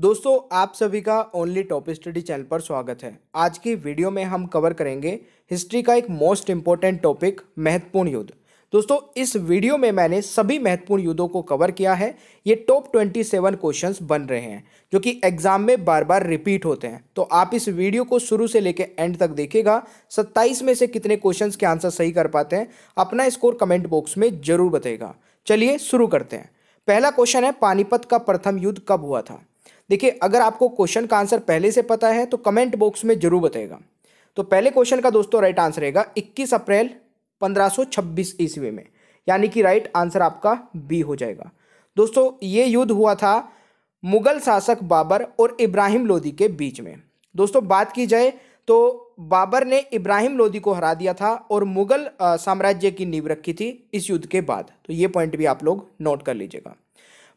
दोस्तों आप सभी का ओनली टॉप स्टडी चैनल पर स्वागत है आज की वीडियो में हम कवर करेंगे हिस्ट्री का एक मोस्ट इम्पोर्टेंट टॉपिक महत्वपूर्ण युद्ध दोस्तों इस वीडियो में मैंने सभी महत्वपूर्ण युद्धों को कवर किया है ये टॉप ट्वेंटी सेवन क्वेश्चन बन रहे हैं जो कि एग्जाम में बार बार रिपीट होते हैं तो आप इस वीडियो को शुरू से लेकर एंड तक देखेगा सत्ताईस में से कितने क्वेश्चन के आंसर सही कर पाते हैं अपना स्कोर कमेंट बॉक्स में जरूर बताएगा चलिए शुरू करते हैं पहला क्वेश्चन है पानीपत का प्रथम युद्ध कब हुआ था देखिए अगर आपको क्वेश्चन का आंसर पहले से पता है तो कमेंट बॉक्स में जरूर बताएगा तो पहले क्वेश्चन का दोस्तों राइट आंसर रहेगा 21 अप्रैल 1526 ईस्वी में यानी कि राइट आंसर आपका बी हो जाएगा दोस्तों ये युद्ध हुआ था मुगल शासक बाबर और इब्राहिम लोदी के बीच में दोस्तों बात की जाए तो बाबर ने इब्राहिम लोदी को हरा दिया था और मुगल साम्राज्य की नींव रखी थी इस युद्ध के बाद तो ये पॉइंट भी आप लोग नोट कर लीजिएगा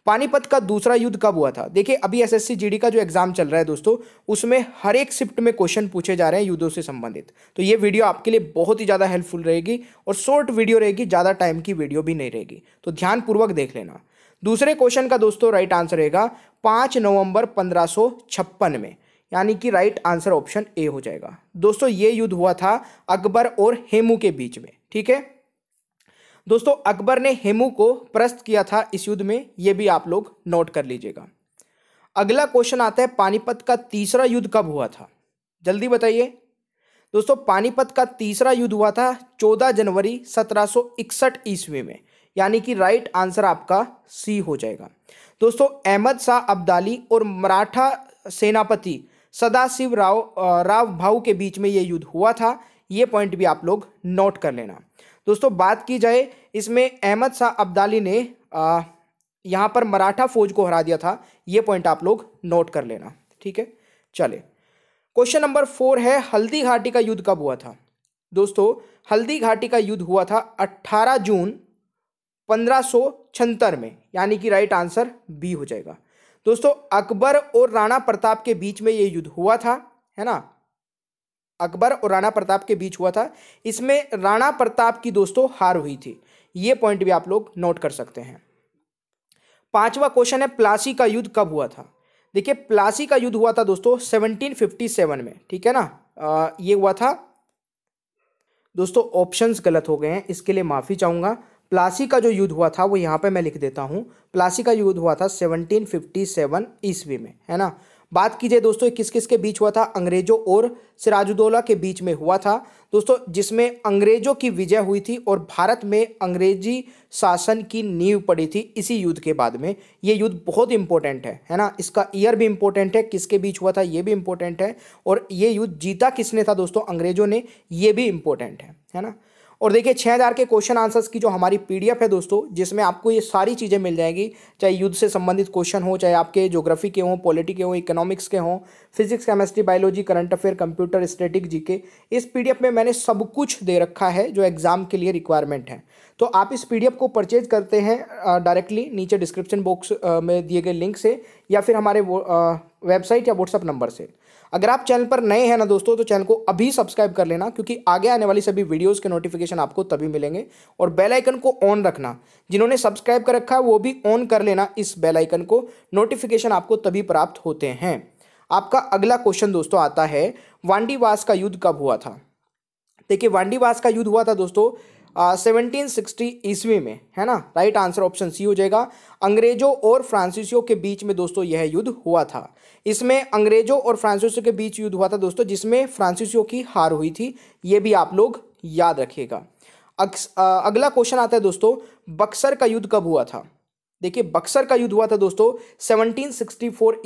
पानीपत का दूसरा युद्ध कब हुआ था देखिए अभी एसएससी जीडी का जो एग्जाम चल रहा है दोस्तों उसमें हर एक शिफ्ट में क्वेश्चन पूछे जा रहे हैं युद्धों से संबंधित तो ये वीडियो आपके लिए बहुत ही ज़्यादा हेल्पफुल रहेगी और शॉर्ट वीडियो रहेगी ज़्यादा टाइम की वीडियो भी नहीं रहेगी तो ध्यानपूर्वक देख लेना दूसरे क्वेश्चन का दोस्तों राइट आंसर रहेगा पाँच नवंबर पंद्रह में यानी कि राइट आंसर ऑप्शन ए हो जाएगा दोस्तों ये युद्ध हुआ था अकबर और हेमू के बीच में ठीक है दोस्तों अकबर ने हेमू को प्रस्त किया था इस युद्ध में ये भी आप लोग नोट कर लीजिएगा अगला क्वेश्चन आता है पानीपत का तीसरा युद्ध कब हुआ था जल्दी बताइए दोस्तों पानीपत का तीसरा युद्ध हुआ था 14 जनवरी 1761 ईस्वी में यानी कि राइट आंसर आपका सी हो जाएगा दोस्तों अहमद शाह अब्दाली और मराठा सेनापति सदाशिव राव राव भाऊ के बीच में ये युद्ध हुआ था ये पॉइंट भी आप लोग नोट कर लेना दोस्तों बात की जाए इसमें अहमद शाह अब्दाली ने यहाँ पर मराठा फौज को हरा दिया था ये पॉइंट आप लोग नोट कर लेना ठीक है चले क्वेश्चन नंबर फोर है हल्दी घाटी का युद्ध कब हुआ था दोस्तों हल्दी घाटी का युद्ध हुआ था 18 जून पंद्रह में यानी कि राइट आंसर बी हो जाएगा दोस्तों अकबर और राणा प्रताप के बीच में ये युद्ध हुआ था है ना अकबर और राणा प्रताप के बीच हुआ था इसमें राणा प्रताप की दोस्तों हार हुई थी ये पॉइंट भी आप लोग नोट कर सकते हैं पांचवा क्वेश्चन है प्लासी का युद्ध कब हुआ था देखिए प्लासी का युद्ध हुआ था दोस्तों 1757 में ठीक है ना आ, ये हुआ था दोस्तों ऑप्शंस गलत हो गए हैं इसके लिए माफ़ी चाहूंगा प्लासी का जो युद्ध हुआ था वो यहां पे मैं लिख देता हूं प्लासी का युद्ध हुआ था 1757 ईस्वी में है ना बात कीजिए दोस्तों किस किस के बीच हुआ था अंग्रेजों और सिराजुद्दौला के बीच में हुआ था दोस्तों जिसमें अंग्रेजों की विजय हुई थी और भारत में अंग्रेजी शासन की नींव पड़ी थी इसी युद्ध के बाद में ये युद्ध बहुत इंपॉर्टेंट है है ना इसका ईयर भी इंपॉर्टेंट है किसके बीच हुआ था ये भी इंपॉर्टेंट है और ये युद्ध जीता किसने था दोस्तों अंग्रेजों ने ये भी इंपॉर्टेंट है है ना और देखिए छः हज़ार के क्वेश्चन आंसर्स की जो हमारी पीडीएफ है दोस्तों जिसमें आपको ये सारी चीज़ें मिल जाएंगी चाहे युद्ध से संबंधित क्वेश्चन हो चाहे आपके ज्योग्राफी के हों पॉलिटी के हों इकोनॉमिक्स के हों physics chemistry biology current affair computer static G K इस पी में मैंने सब कुछ दे रखा है जो एग्ज़ाम के लिए रिक्वायरमेंट है तो आप इस पी को परचेज करते हैं डायरेक्टली नीचे डिस्क्रिप्शन बॉक्स में दिए गए लिंक से या फिर हमारे वेबसाइट या व्हाट्सअप नंबर से अगर आप चैनल पर नए हैं ना दोस्तों तो चैनल को अभी सब्सक्राइब कर लेना क्योंकि आगे आने वाली सभी वीडियोस के नोटिफिकेशन आपको तभी मिलेंगे और बेल आइकन को ऑन रखना जिन्होंने सब्सक्राइब कर रखा है वो भी ऑन कर लेना इस बेल आइकन को नोटिफिकेशन आपको तभी प्राप्त होते हैं आपका अगला क्वेश्चन दोस्तों आता है वांडीवास का युद्ध कब हुआ था देखिए वांडीवास का युद्ध हुआ था दोस्तों सेवनटीन सिक्सटी ईस्वी में है ना राइट आंसर ऑप्शन सी हो जाएगा अंग्रेजों और फ्रांसीसियों के बीच में दोस्तों यह युद्ध हुआ था इसमें अंग्रेजों और फ्रांसीसियों के बीच युद्ध हुआ था दोस्तों जिसमें फ्रांसीसियों की हार हुई थी ये भी आप लोग याद रखिएगा अगला क्वेश्चन आता है दोस्तों बक्सर का युद्ध कब हुआ था देखिए बक्सर का युद्ध हुआ था दोस्तों सेवनटीन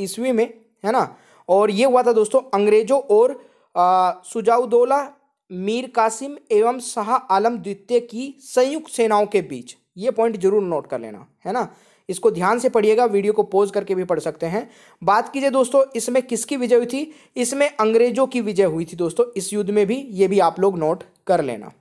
ईस्वी में है ना और ये हुआ था दोस्तों अंग्रेजों और सुजाउदोला मीर कासिम एवं शाह आलम द्वितीय की संयुक्त सेनाओं के बीच ये पॉइंट जरूर नोट कर लेना है ना इसको ध्यान से पढ़िएगा वीडियो को पॉज करके भी पढ़ सकते हैं बात कीजिए दोस्तों इसमें किसकी विजय हुई थी इसमें अंग्रेजों की विजय हुई थी दोस्तों इस युद्ध में भी ये भी आप लोग नोट कर लेना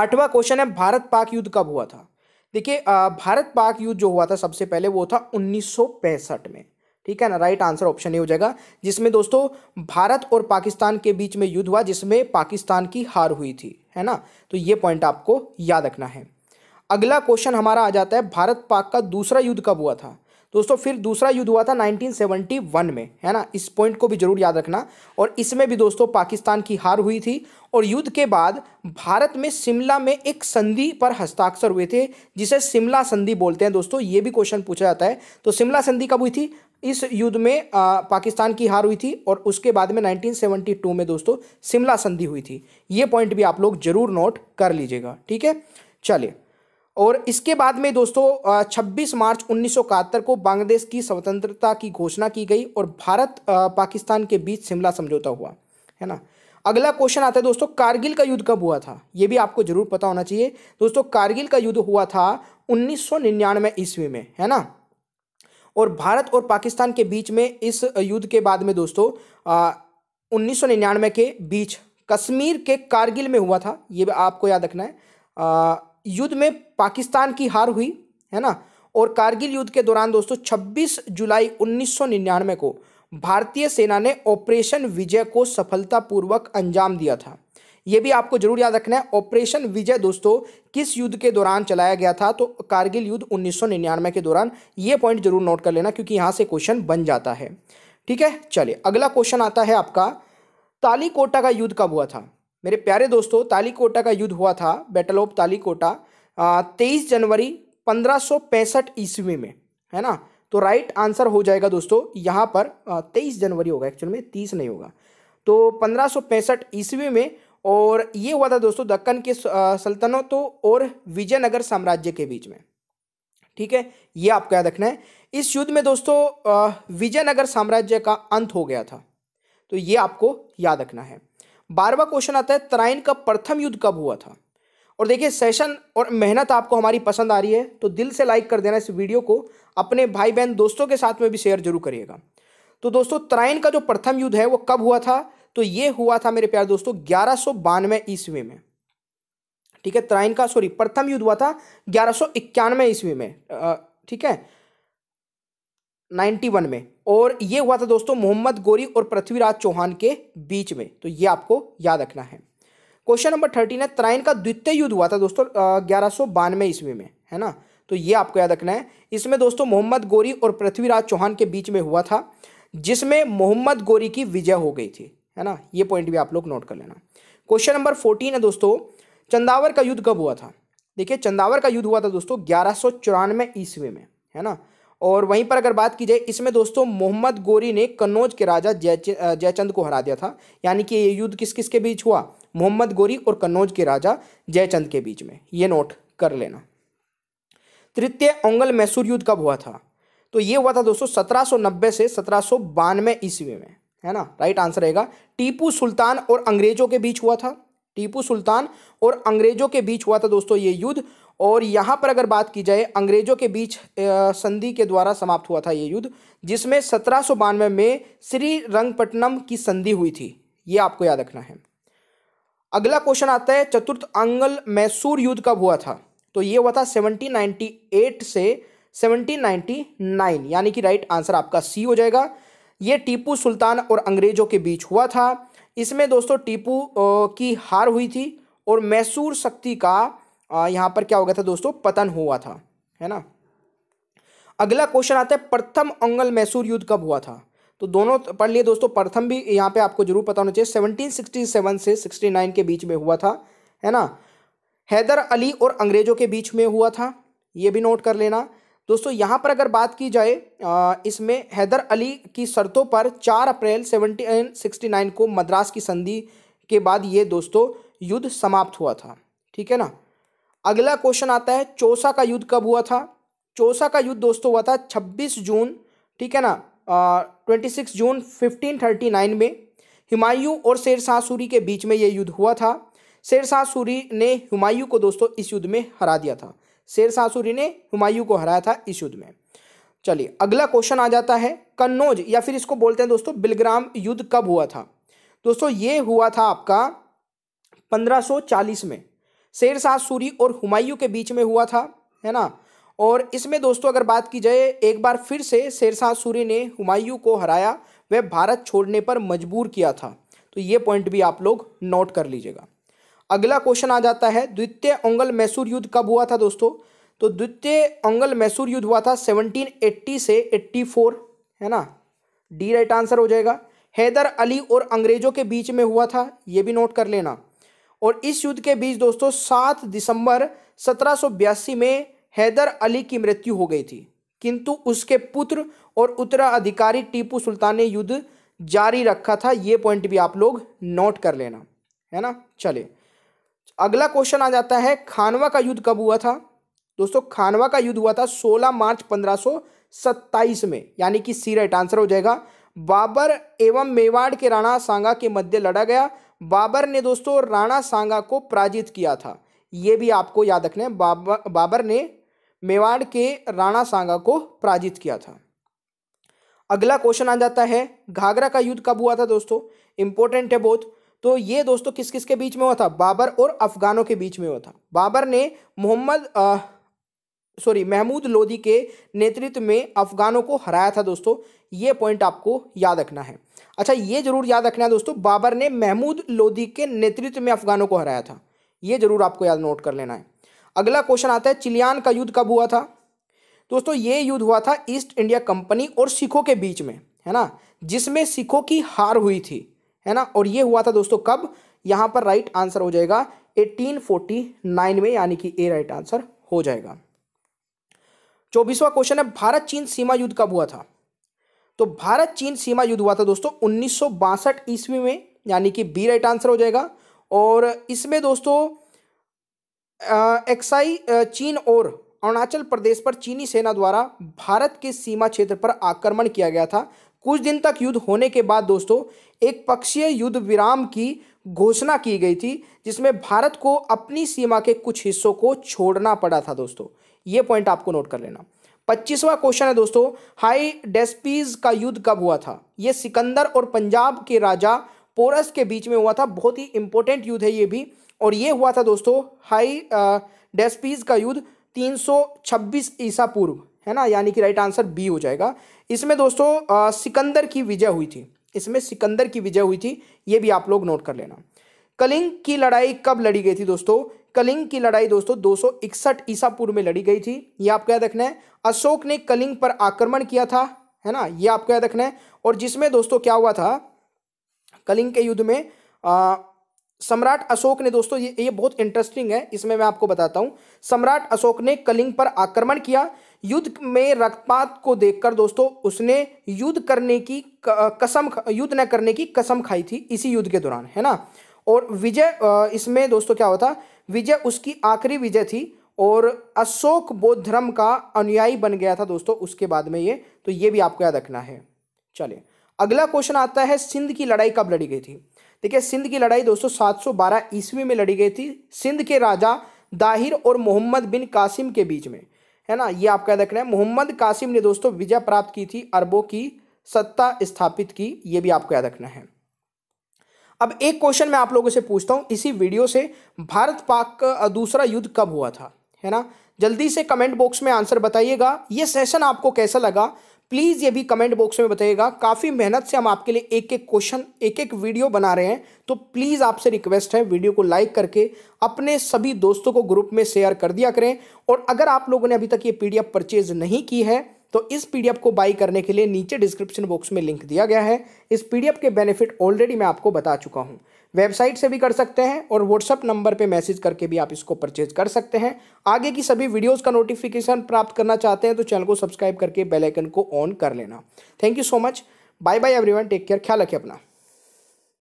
आठवां क्वेश्चन है भारत पाक युद्ध कब हुआ था देखिए भारत पाक युद्ध जो हुआ था सबसे पहले वो था उन्नीस में ठीक है ना राइट आंसर ऑप्शन ए हो जाएगा जिसमें दोस्तों भारत और पाकिस्तान के बीच में युद्ध हुआ जिसमें पाकिस्तान की हार हुई थी है ना तो ये पॉइंट आपको याद रखना है अगला क्वेश्चन हमारा आ जाता है भारत पाक का दूसरा युद्ध कब हुआ था दोस्तों फिर दूसरा युद्ध हुआ था 1971 में है ना इस पॉइंट को भी जरूर याद रखना और इसमें भी दोस्तों पाकिस्तान की हार हुई थी और युद्ध के बाद भारत में शिमला में एक संधि पर हस्ताक्षर हुए थे जिसे शिमला संधि बोलते हैं दोस्तों ये भी क्वेश्चन पूछा जाता है तो शिमला संधि कब हुई थी इस युद्ध में आ, पाकिस्तान की हार हुई थी और उसके बाद में 1972 में दोस्तों शिमला संधि हुई थी ये पॉइंट भी आप लोग जरूर नोट कर लीजिएगा ठीक है चलिए और इसके बाद में दोस्तों 26 मार्च उन्नीस को बांग्लादेश की स्वतंत्रता की घोषणा की गई और भारत पाकिस्तान के बीच शिमला समझौता हुआ है ना अगला क्वेश्चन आता है दोस्तों कारगिल का युद्ध कब हुआ था ये भी आपको जरूर पता होना चाहिए दोस्तों कारगिल का युद्ध हुआ था 1999 ईस्वी में है ना और भारत और पाकिस्तान के बीच में इस युद्ध के बाद में दोस्तों उन्नीस के बीच कश्मीर के कारगिल में हुआ था ये आपको याद रखना है युद्ध में पाकिस्तान की हार हुई है ना और कारगिल युद्ध के दौरान दोस्तों 26 जुलाई उन्नीस को भारतीय सेना ने ऑपरेशन विजय को सफलतापूर्वक अंजाम दिया था ये भी आपको जरूर याद रखना है ऑपरेशन विजय दोस्तों किस युद्ध के दौरान चलाया गया था तो कारगिल युद्ध 1999 के दौरान ये पॉइंट जरूर नोट कर लेना क्योंकि यहाँ से क्वेश्चन बन जाता है ठीक है चलिए अगला क्वेश्चन आता है आपका तालीकोटा का युद्ध कब हुआ था मेरे प्यारे दोस्तों तालीकोटा का युद्ध हुआ था बैटल ऑफ तालीकोटा तेईस जनवरी पंद्रह ईस्वी में है ना तो राइट आंसर हो जाएगा दोस्तों यहाँ पर तेईस जनवरी होगा एक्चुअल में तीस नहीं होगा तो पंद्रह ईस्वी में और ये हुआ था दोस्तों दक्कन के सल्तनतों तो और विजयनगर साम्राज्य के बीच में ठीक है ये आपको याद रखना है इस युद्ध में दोस्तों विजयनगर साम्राज्य का अंत हो गया था तो ये आपको याद रखना है बारहवा क्वेश्चन आता है तराइन का प्रथम युद्ध कब हुआ था और देखिए सेशन और मेहनत आपको हमारी पसंद आ रही है तो दिल से लाइक कर देना इस वीडियो को अपने भाई बहन दोस्तों के साथ में भी शेयर जरूर करिएगा तो दोस्तों तराइन का जो प्रथम युद्ध है वो कब हुआ था तो ये हुआ था मेरे प्यार दोस्तों ग्यारह सो बानवे ईस्वी में ठीक है त्राइन का सॉरी प्रथम युद्ध हुआ था ग्यारह सो इक्यानवे ईस्वी में ठीक है नाइन्टी वन में और ये हुआ था दोस्तों मोहम्मद गोरी और पृथ्वीराज चौहान के बीच में तो ये आपको याद रखना है क्वेश्चन नंबर थर्टीन है त्राइन का द्वितीय युद्ध हुआ था दोस्तों ग्यारह सौ बानवे ईस्वी में है ना तो ये आपको याद रखना है इसमें दोस्तों मोहम्मद गोरी और पृथ्वीराज चौहान के बीच में हुआ था जिसमें मोहम्मद गोरी की विजय हो गई थी है ना ये पॉइंट भी आप लोग नोट कर लेना क्वेश्चन नंबर फोर्टीन है दोस्तों चंदावर का युद्ध कब हुआ था देखिए चंदावर का युद्ध हुआ था दोस्तों ग्यारह सौ चौरानवे ईस्वी में है ना और वहीं पर अगर बात की जाए इसमें दोस्तों मोहम्मद गोरी ने कन्नौज के राजा जय जयचंद को हरा दिया था यानी कि ये युद्ध किस किस के बीच हुआ मोहम्मद गोरी और कन्नौज के राजा जयचंद के बीच में ये नोट कर लेना तृतीय ओंगल मैसूर युद्ध कब हुआ था तो ये हुआ था दोस्तों नब्बे से सत्रह ईस्वी में है ना राइट आंसर रहेगा टीपू सुल्तान और अंग्रेजों के बीच हुआ था टीपू सुल्तान और अंग्रेजों के बीच हुआ था दोस्तों ये युद्ध और यहाँ पर अगर बात की जाए अंग्रेजों के बीच संधि के द्वारा समाप्त हुआ था ये युद्ध जिसमें सत्रह में श्री रंगपट्टनम की संधि हुई थी ये आपको याद रखना है अगला क्वेश्चन आता है चतुर्थ अंगल मैसूर युद्ध कब हुआ था तो ये हुआ था 1798 से 1799 यानी कि राइट आंसर आपका सी हो जाएगा ये टीपू सुल्तान और अंग्रेज़ों के बीच हुआ था इसमें दोस्तों टीपू की हार हुई थी और मैसूर शक्ति का यहाँ पर क्या हो गया था दोस्तों पतन हुआ था है ना अगला क्वेश्चन आता है प्रथम अंगल मैसूर युद्ध कब हुआ था तो दोनों पढ़ लिए दोस्तों प्रथम भी यहाँ पे आपको जरूर पता होना चाहिए 1767 से 69 के बीच में हुआ था है ना हैदर अली और अंग्रेजों के बीच में हुआ था ये भी नोट कर लेना दोस्तों यहाँ पर अगर बात की जाए इसमें हैदर अली की शर्तों पर चार अप्रैल सेवनटीन सिक्सटी नाइन को मद्रास की संधि के बाद ये दोस्तों युद्ध समाप्त हुआ था ठीक है ना अगला क्वेश्चन आता है चौसा का युद्ध कब हुआ था चौसा का युद्ध दोस्तों हुआ था 26 जून ठीक है ना ट्वेंटी सिक्स जून 1539 में हुमायूं और शेर सूरी के बीच में ये युद्ध हुआ था शेर सूरी ने हुमायूं को दोस्तों इस युद्ध में हरा दिया था शेर शाहसूरी ने हुमायूं को हराया था इस युद्ध में चलिए अगला क्वेश्चन आ जाता है कन्नौज या फिर इसको बोलते हैं दोस्तों बिलग्राम युद्ध कब हुआ था दोस्तों ये हुआ था आपका 1540 में शेर शाह सूरी और हुमायूं के बीच में हुआ था है ना और इसमें दोस्तों अगर बात की जाए एक बार फिर से शेर शाह सूरी ने हुमायूं को हराया वह भारत छोड़ने पर मजबूर किया था तो ये पॉइंट भी आप लोग नोट कर लीजिएगा अगला क्वेश्चन आ जाता है द्वितीय ओंगल मैसूर युद्ध कब हुआ था दोस्तों तो द्वितीय ओंगल मैसूर युद्ध हुआ था 1780 से 84 है ना डी राइट आंसर हो जाएगा हैदर अली और अंग्रेजों के बीच में हुआ था ये भी नोट कर लेना और इस युद्ध के बीच दोस्तों सात दिसंबर सत्रह में हैदर अली की मृत्यु हो गई थी किंतु उसके पुत्र और उत्तराधिकारी टीपू सुल्तान ने युद्ध जारी रखा था ये पॉइंट भी आप लोग नोट कर लेना है ना चले अगला क्वेश्चन आ जाता है खानवा का युद्ध कब हुआ था दोस्तों खानवा का युद्ध हुआ था 16 मार्च 1527 में यानी कि सी राइट आंसर हो जाएगा बाबर एवं मेवाड़ के राणा सांगा के मध्य लड़ा गया बाबर ने दोस्तों राणा सांगा को पराजित किया था ये भी आपको याद रखना है बाबर बाबर ने मेवाड़ के राणा सांगा को पराजित किया था अगला क्वेश्चन आ जाता है घाघरा का युद्ध कब हुआ था दोस्तों इंपॉर्टेंट है बहुत तो ये दोस्तों किस किस के बीच में हुआ था बाबर और अफगानों के बीच में हुआ था बाबर ने मोहम्मद सॉरी महमूद लोधी के नेतृत्व में अफगानों को हराया था दोस्तों ये पॉइंट आपको याद रखना है अच्छा ये जरूर याद रखना है दोस्तों बाबर ने महमूद लोधी के नेतृत्व में अफगानों को हराया था ये जरूर आपको याद नोट कर लेना है अगला क्वेश्चन आता है चिलियान का युद्ध कब हुआ था दोस्तों ये युद्ध हुआ था ईस्ट इंडिया कंपनी और सिखों के बीच में है ना जिसमें सिखों की हार हुई थी है ना और ये हुआ था दोस्तों कब यहाँ पर राइट आंसर हो जाएगा 1849 में यानी कि ए राइट आंसर हो जाएगा चौबीसवा क्वेश्चन है भारत चीन सीमा युद्ध कब हुआ था तो भारत चीन सीमा युद्ध हुआ था दोस्तों उन्नीस ईस्वी में यानी कि बी राइट आंसर हो जाएगा और इसमें दोस्तों एक्साई चीन और अरुणाचल प्रदेश पर चीनी सेना द्वारा भारत के सीमा क्षेत्र पर आक्रमण किया गया था कुछ दिन तक युद्ध होने के बाद दोस्तों एक पक्षीय युद्ध विराम की घोषणा की गई थी जिसमें भारत को अपनी सीमा के कुछ हिस्सों को छोड़ना पड़ा था दोस्तों ये पॉइंट आपको नोट कर लेना पच्चीसवा क्वेश्चन है दोस्तों हाई डेस्पीज का युद्ध कब हुआ था ये सिकंदर और पंजाब के राजा पोरस के बीच में हुआ था बहुत ही इंपॉर्टेंट युद्ध है ये भी और ये हुआ था दोस्तों हाई डेस्पीज का युद्ध 326 ईसा पूर्व है ना यानी कि राइट आंसर बी हो जाएगा इसमें दोस्तों आ, सिकंदर की विजय हुई थी इसमें सिकंदर की विजय हुई थी ये भी आप लोग नोट कर लेना कलिंग की लड़ाई कब लड़ी गई थी दोस्तों कलिंग की लड़ाई दोस्तों दो सौ इकसठ ईसा पूर्व में लड़ी गई थी ये आपको याद रखना है अशोक ने कलिंग पर आक्रमण किया था है ना ये आपको याद रखना है और जिसमें दोस्तों क्या हुआ था कलिंग के युद्ध में आ, सम्राट अशोक ने दोस्तों ये ये बहुत इंटरेस्टिंग है इसमें मैं आपको बताता हूँ सम्राट अशोक ने कलिंग पर आक्रमण किया युद्ध में रक्तपात को देखकर दोस्तों उसने युद्ध करने की कसम युद्ध न करने की कसम खाई थी इसी युद्ध के दौरान है ना और विजय इसमें दोस्तों क्या होता विजय उसकी आखिरी विजय थी और अशोक बौद्ध धर्म का अनुयायी बन गया था दोस्तों उसके बाद में ये तो ये भी आपको याद रखना है चलिए अगला क्वेश्चन आता है सिंध की लड़ाई कब लड़ी गई थी देखिए सिंध की लड़ाई दोस्तों 712 ईस्वी में लड़ी गई थी सिंध के राजा दाहिर और मोहम्मद बिन कासिम के बीच में है ना ये आपका देख रहे हैं मोहम्मद कासिम ने दोस्तों विजय प्राप्त की थी अरबों की सत्ता स्थापित की ये भी आपको याद रखना है अब एक क्वेश्चन मैं आप लोगों से पूछता हूँ इसी वीडियो से भारत पाक का दूसरा युद्ध कब हुआ था है ना जल्दी से कमेंट बॉक्स में आंसर बताइएगा ये सेशन आपको कैसा लगा प्लीज़ ये भी कमेंट बॉक्स में बताइएगा काफ़ी मेहनत से हम आपके लिए एक एक क्वेश्चन एक एक वीडियो बना रहे हैं तो प्लीज़ आपसे रिक्वेस्ट है वीडियो को लाइक करके अपने सभी दोस्तों को ग्रुप में शेयर कर दिया करें और अगर आप लोगों ने अभी तक ये पीडीएफ परचेज नहीं की है तो इस पीडीएफ को बाई करने के लिए नीचे डिस्क्रिप्शन बॉक्स में लिंक दिया गया है इस पी के बेनिफिट ऑलरेडी मैं आपको बता चुका हूँ वेबसाइट से भी कर सकते हैं और व्हाट्सअप नंबर पे मैसेज करके भी आप इसको परचेज कर सकते हैं आगे की सभी वीडियोस का नोटिफिकेशन प्राप्त करना चाहते हैं तो चैनल को सब्सक्राइब करके बेलाइकन को ऑन कर लेना thank you so much bye bye everyone take care ख्याल रखें अपना